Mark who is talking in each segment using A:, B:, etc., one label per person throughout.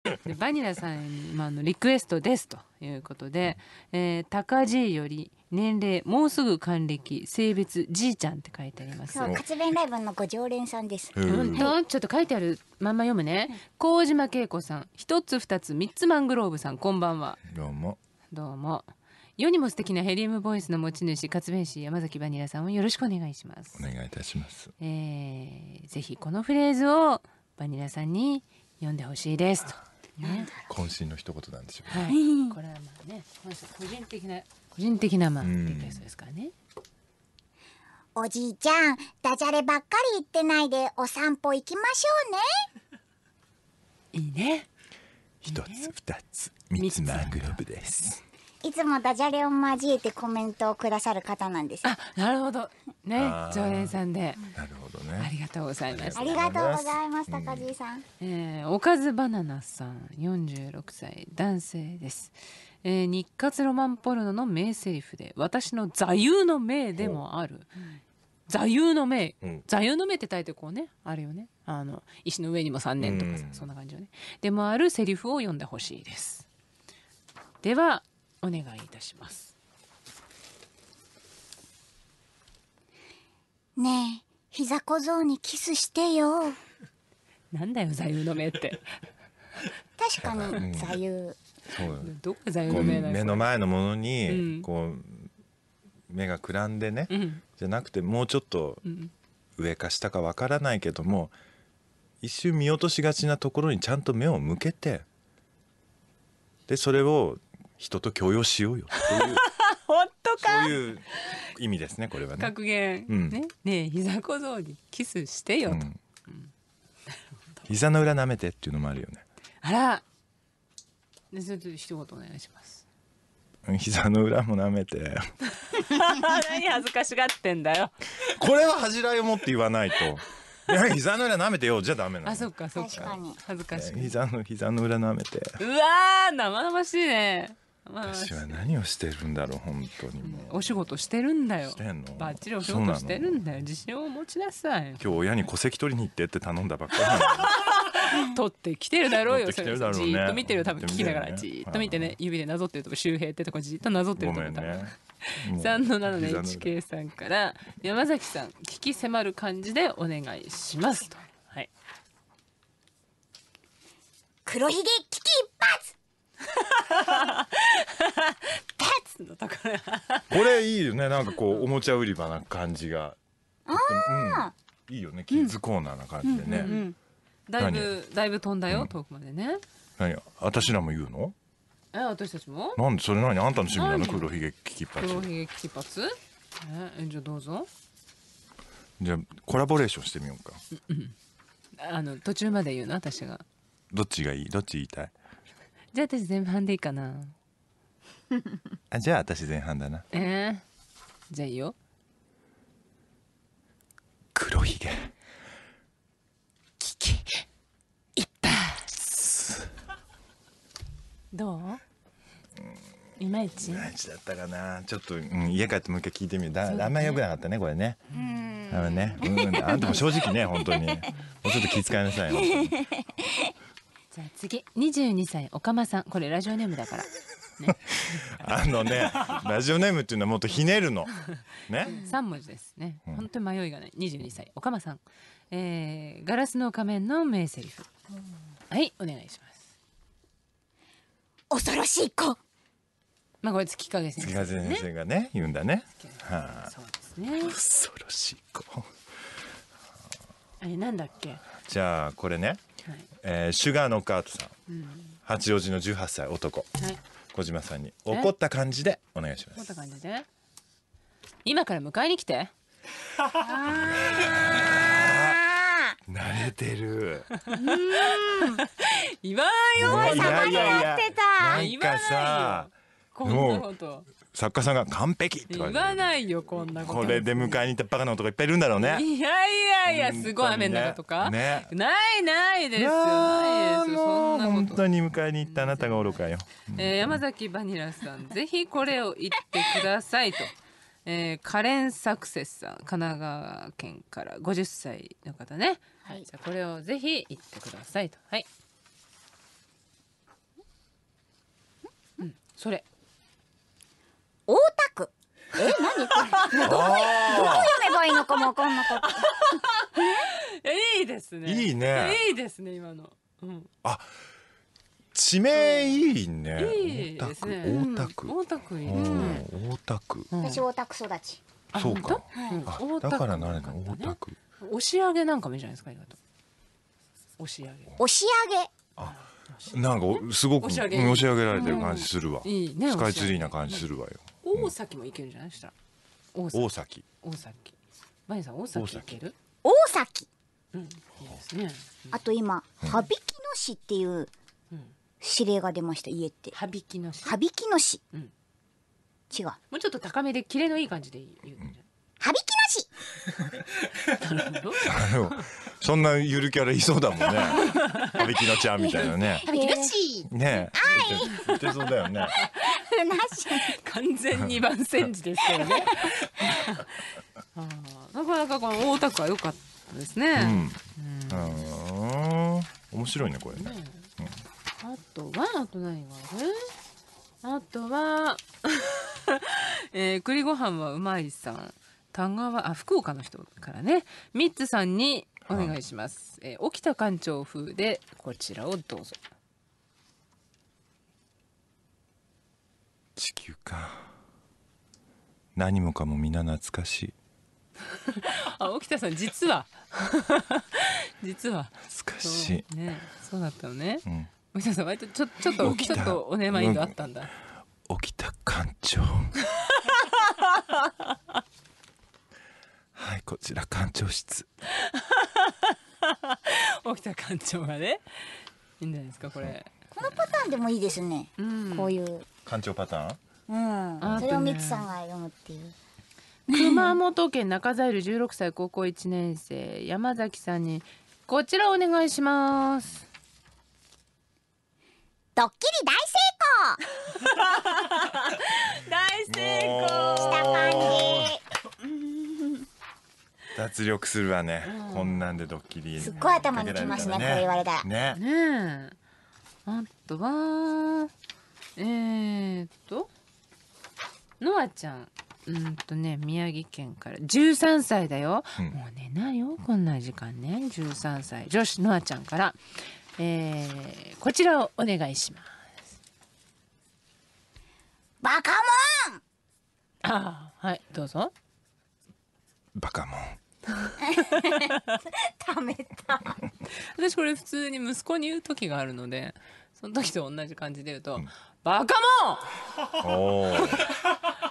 A: でバニラさんに、まあ、のリクエストですということで、えー、高ーより年齢もうすぐ還暦性別じいちゃんって書いてありますそう活弁ライブのご常連さんです本当、うん、ちょっと書いてあるまんま読むね麹島恵子さん一つ二つ三つマングローブさんこんばんはどうもどうも世にも素敵なヘリウムボイスの持ち主活弁士山崎バニラさんをよろしくお願いしますお願
B: いいたします、
A: えー、ぜひこのフレーズをバニラさんに読んでほしいですとね。
B: 渾身の一言なんで
A: しょう、ね、はい。これはまあね、個人的な個人
C: 的なまあリクエストですからね。おじいちゃん、ダジャレばっかり言ってないでお散歩行きましょうね。いいね。
B: 一つ二つ三つマングローブです。
C: いつもダジャレを交えてコメントをくださる方なんです。あ、なるほど。ね常連さんでなる
A: ほどねありがとうございますありがとうござ
C: います高地さん、
A: えー、おかずバナナさん四十六歳男性です、えー、日活ロマンポルノの名セリフで私の座右の銘でもある座右の銘、うん、座右の銘って大抵こうねあるよねあの石の上にも三年とかさ、うん、そんな感じよねでもあるセリフを読んでほしいですではお願いいたします
C: ねえ膝小僧にキスしてよ
A: なんだよ座右の銘って
C: 確かに座右、うん、そうどっ座右の銘目の
B: 前のものに、こう目がくらんでね、うん、じゃなくてもうちょっと上か下かわからないけども、一瞬見落としがちなところにちゃんと目を向けてでそれを人と共有しようよってい
A: うことか。
B: そういう意味ですね、これはね。
A: 格言。うん、ね、ね膝小僧にキスしてよと。うん、
B: 膝の裏舐めてっていうのもあるよね。
A: あら。で、それと一言お願いします。
B: 膝の裏も舐めて
A: 何恥ずかしがってんだよ
B: これは恥じらいを持って言わないといや膝の裏舐めてよじゃダメなあ
A: そっかそっか恥ずかし
B: い膝の膝の裏舐めて
A: うわ生々しいね私
B: は何をしてるんだろう本当にも
A: うお仕事してるんだよしてんのバッチリお仕事してるんだよ自信を持ちなさい今
B: 日親に戸籍取りに行ってって頼んだばっかり
A: 取ってきてるだろうよそれじーっと見てる多分聞きながらじっと見てね指でなぞってるとこ周平ってとこじっとなぞってるとこ多分3の7の HK さんから山崎さん聞き迫る感じでお願いしますとはい黒ひげ危
C: 機一発
B: これいいよねなんかこうおもちゃ売り場な感じがあ、うん、いいよねキッズコーナーな感じでね、うんうんうん、だいぶ
A: だいぶ飛んだよ、うん、遠くまでね
B: 何私らも言うの
A: え私たちもなん
B: でそれ何あんたの趣味なの黒ひげ危機一髪
A: 黒ひげ危機一髪えじゃあどうぞ
B: じゃあコラボレーションしてみようか、
A: うんうん、あの途中まで言うの私が
B: どっちがいいどっち言いたい
A: じゃあ私前半でいいかな
B: あじゃあ私前半だ
A: なえー、じゃあいいよ黒ひげ危機一発どういまいちいまいちだったかな
B: ちょっと、うん、家帰ってもう一回聞いてみるだ、ね、あんまりよくなかったねこれねうんあのねうんあんたも正直ね本当にもうちょっと気遣いなさいよ
A: あ次22歳おかまさんこれラジオネームだから。
B: あのねラジオネームっていうのはもっとひねるの。ね。
A: 3文字ですね。ん、本当に迷いがない22歳おかまさん、えー、ガラスの仮面の名セリフ、はいお願いします。恐ろしい子まあこれ月影先生、ね、月影先
B: 生がね言うんだね。はあ、そうです
A: ね。恐
B: ろしい子。
A: あれなんだっけ。
B: じゃあこれね。はいえー、シュガーノックアウトさん、八王子の18歳男、はい、小島さんに怒った感じでお願いしま
A: す怒った感じで今から迎えに来て
B: 慣れてる
A: 今 わよいやいやいやなんかさこんなこと
B: 作家さんが完璧って言
A: わないよこんなことこれ
B: で迎えに行ったバカな男いっぱいいるんだろうねい
A: やいやいやすごい雨の中とか、ね、ないないですよないですそんなこと本当
B: に迎えに行ったあなたが愚かよ、
A: えー、山崎バニラさんぜひこれを言ってくださいと。えー、カレン・サクセスさん神奈川県から50歳の方ね、はい、じゃこれをぜひ言ってくださいとはい、うん、それえ何これ どうどう読め
C: ばいいのかもこんなこ
A: と。え、いいですね
B: いいね
A: いいですね今の、うん、
B: あ地名いいね。大田区。大
C: 田区いいね。
B: 大田区。私
C: 大田区育ち。そうか。だからな
B: れだ大田区。
C: 押
A: し上げなんかもいいじゃないですか意外と。押し上げ。押し上げ。あ、
B: なんかすごく押し上げられてる感じするわ。スカイツリーな感じするわよ。
A: 大崎
C: も行けるんじゃないしたら
B: 大崎
A: 大崎マニさん大崎いける
C: 大崎うんいいですね、あと今「羽曳野市」っていう指令が出ました家って羽曳野市羽曳野市、うん、違うもうちょっと高めでキレのいい感じで言うんじゃはきな
A: し。なるほど。
B: そんなゆるキャラいそうだもんね。羽びきのちゃんみたいなね。はびきのし。ね。
A: はい。言ってそうだよね。し。完全二番煎じですよね あなかなかこの大田区は良かっ
B: たですね、うん面白いねこれね、
A: あとはあと何があるあとは、えー、栗ご飯はうまいさん田川あ福岡の人からねミッツさんにお願いします、はい、えー、沖田館長風でこちらをどうぞ
B: か何もかも皆懐かしい
A: あ沖田さん実は 実は懐かしいねそうだったのね、うん、沖田さん割とちょちょっとちょっとおねまいがあったんだ、うん、沖田館長
B: はいこちら館長室
A: 沖田館長がねいいんじゃないですかこれ
C: このパターンでもいいですね、うん、こういう
A: 館長パターン
C: うん、それをみつさんが読むっていう。
A: 熊本県中在る16歳高校1年生山崎さんにこちらお願いします
C: ドッキリ大成功 大成功した感
B: じ脱力するわね、うん、こんなんでドッキリすっごい頭にきますね、ね、これ言われたらね
A: ねあとはえー、っとノアちゃんうんとね宮城県から13歳だよ、うん、もうね何よこんな時間ね13歳女子ノアちゃんから、えー、こちらをお願いします
C: バカモン
A: あはいどうぞバカモン ためた 私これ普通に息子に言う時があるのでその時と同じ感じで言うと、バカモン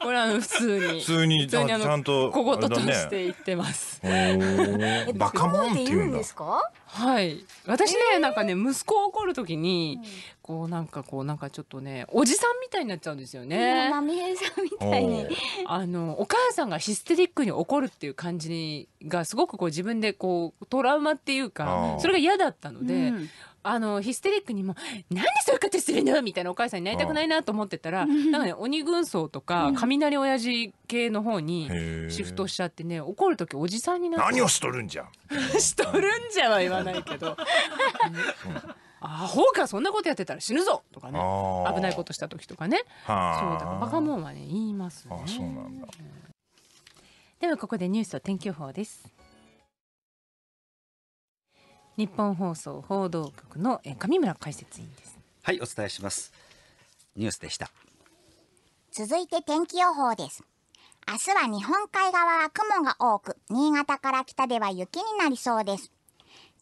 A: これは普通に普通に普通にあのちゃんと小言として言ってます。ね、バカモンって言うんですか？はい。私ね、えー、なんかね息子を怒る時に、うん、こうなんかこうなんかちょっとねおじさんみたいになっちゃうんですよね。
C: マミエさんみたいに。
A: あのお母さんがヒステリックに怒るっていう感じがすごくこう自分でこうトラウマっていうかそれが嫌だったので、うん、あのヒステリックにも「なんでそういうとするの?」みたいなお母さんになりたくないなと思ってたら、うなんかね鬼軍曹とか雷親父系の方にシフトしちゃってね怒る時おじさんになって何をしとるんじゃ しとるんじゃは言わないけど。あほうかそんなことやってたら死ぬぞとかね危ないことした時とかねそう
B: だからバカ
A: モンはね言いますねあそうなんだ、うん、ではここでニュースと天気予報です日本放送報道局の上村解説委員ですはいお伝えしますニュースでした
C: 続いて天気予報です明日は日本海側は雲が多く新潟から北では雪になりそうです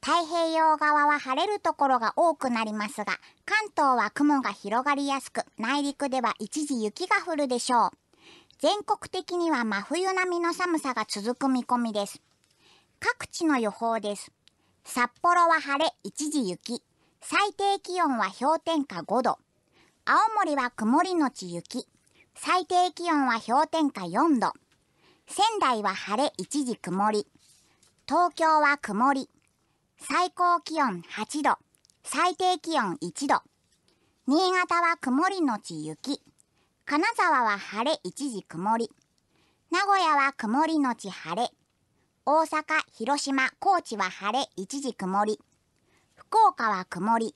C: 太平洋側は晴れるところが多くなりますが関東は雲が広がりやすく内陸では一時雪が降るでしょう全国的には真冬並みの寒さが続く見込みです各地の予報です札幌は晴れ一時雪。最低気温は氷点下5度。青森は曇りのち雪。最低気温は氷点下4度。仙台は晴れ一時曇り。東京は曇り。最高気温8度。最低気温1度。新潟は曇りのち雪。金沢は晴れ一時曇り。名古屋は曇りのち晴れ。大阪、広島、高知は晴れ、一時曇り。福岡は曇り。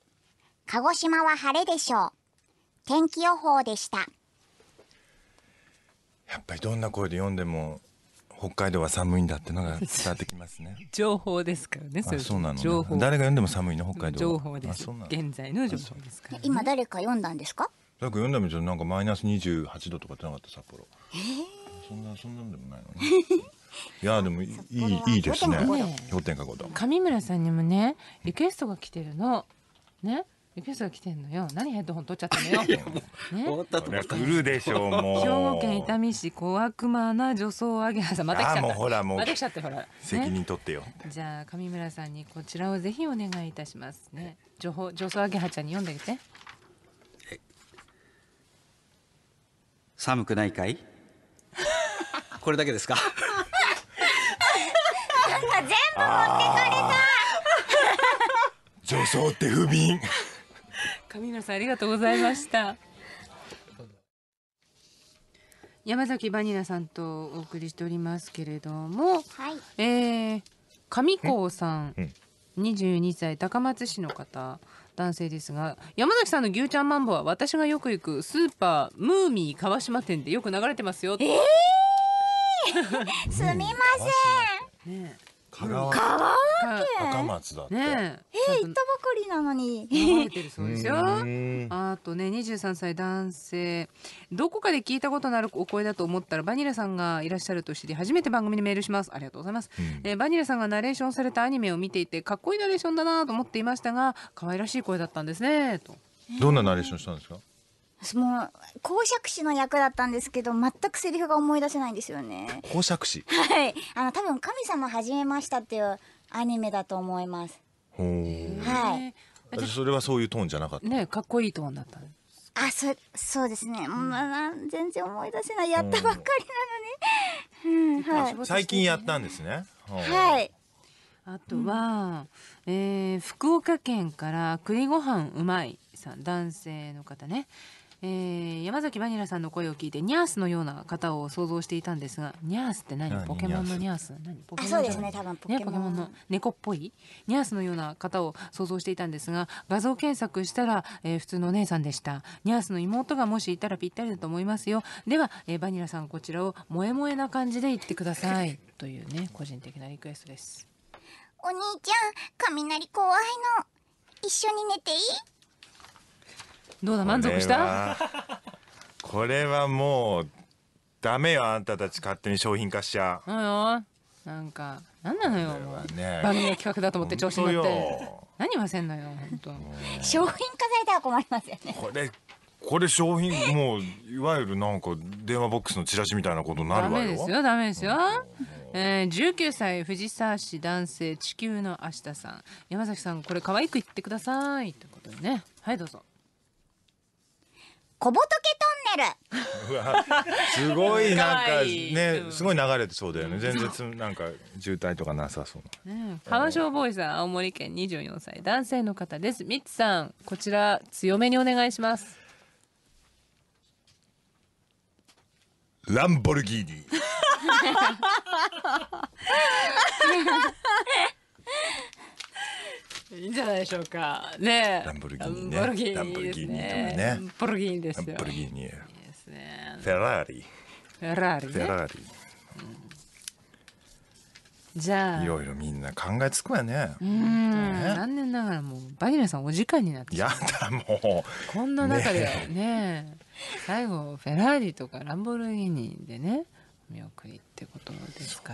C: 鹿児島は晴れでしょう。天気予報でした。
B: やっぱりどんな声で読んでも北海道は寒いんだってのが伝わってきますね。
A: 情報ですからね。そそうなの、ね、誰が読んでも
B: 寒いの北海道。情報です。
A: 現在の情報で
C: すから、ね、今誰か読んだんですか？
B: 誰か読んだみたいなんかマイナス二十八度とかってなかった札幌。えー、そんなそんなんでもないのね。いやでもいいいいですね氷点下5度
A: 上村さんにもねリクエストが来てるのねリクエストが来てんのよ何ヘッドホン取っちゃったのよ、ね、
B: 終わったとか来るでしょうもう兵庫県伊
A: 丹市小悪魔な女装アゲハさんまた来ちゃったもうほらもうまたほら、責任取ってよじゃあ上村さんにこちらをぜひお願いいたしますね情報女装アゲハちゃんに読んであげて
C: 寒くないかいこれだけですかなんか全部持ってかれ
B: た女装 って不憫
C: 神
A: 野さんありがとうございました山崎バニラさんとお送りしておりますけれども、はい、えー、上高さん、うん22歳高松市の方男性ですが山崎さんの牛ちゃんマンボは私がよく行くスーパームーミー川島店でよく流れてますよ、えー、
C: すみませんね香川県赤松だって、ねええ行ったばかりなのにれてるそうですよあ
A: とね23歳男性どこかで聞いたことのあるお声だと思ったらバニラさんがいらっしゃると知り初めて番組にメールしますありがとうございます、うん、えー、バニラさんがナレーションされたアニメを見ていてかっこいいナレーションだなと思っていましたが可愛らしい声だったんですねと
B: どんなナレーションしたんですか、
C: もう公爵士の役だったんですけど全くセリフが思い出せないんですよね公爵士はいあの多分神様始めましたっていうアニメだと思います
B: はいそれはそういうトーンじゃなかっ
C: たねかっこいいトーンだったあそそうですね、うん、まあ、全然思い出せないやったばっかりなのに、うんはい、最近や
B: ったんですねは
C: い
A: あとは、うん、えー、福岡県から栗ご飯うまいさん男性の方ねえー、山崎バニラさんの声を聞いてニャースのような方を想像していたんですがニャースって何ポケモンのニャース何ポケモンそうですね多分ポケモン,、ね、ポケモンの猫っぽいニャースのような方を想像していたんですが画像検索したら、えー、普通のお姉さんでしたニャースの妹がもしいたらぴったりだと思いますよでは、えー、バニラさんこちらを萌え萌えな感じで言ってください というね個人的なリクエストです
C: お兄ちゃん雷怖いの一緒に寝ていい
A: どうだ満足した
B: これはもうダメよあんたたち勝手に商品化しちゃ
A: うなんかなんなのよ、ね、番組の企画だと思って調子に乗って何ませんのよ本当商品化されたら困りますよねこれ
B: これ商品もういわゆるなんか電話ボックスのチラシみたいなことになるわよダメですよダ
A: メですよ、うん、えー、19歳藤沢市男性地球の明日さん山崎さんこれ可愛く言ってくださいってことでねはいどうぞ
C: 小仏ト
B: ンネル。すごいなんかね、すごい流れてそうだよね。全然なんか渋滞とかなさそう
C: な。うん、
A: 浜松ボーイさん、青森県二十四歳男性の方です。みつさん、こちら強めにお願いします。ランボルギーニ。いいんじゃないでしょうか。ね。ランボルギーニね。ランボルギーニ、ね、ランボルギーニとかね。ランボルギーニですよ。ランボルギーニ。いいですね。フェラーリ。フェラーリ、ね、フェラーリ。じゃあいろいろ
B: みんな考えつくわねう
A: ん、ね、残念ながらもうバニラさんお時間になっ
B: てやだもう
A: こんな中でねね最後フェラーリとかランボルギーニでねお見送りってことですから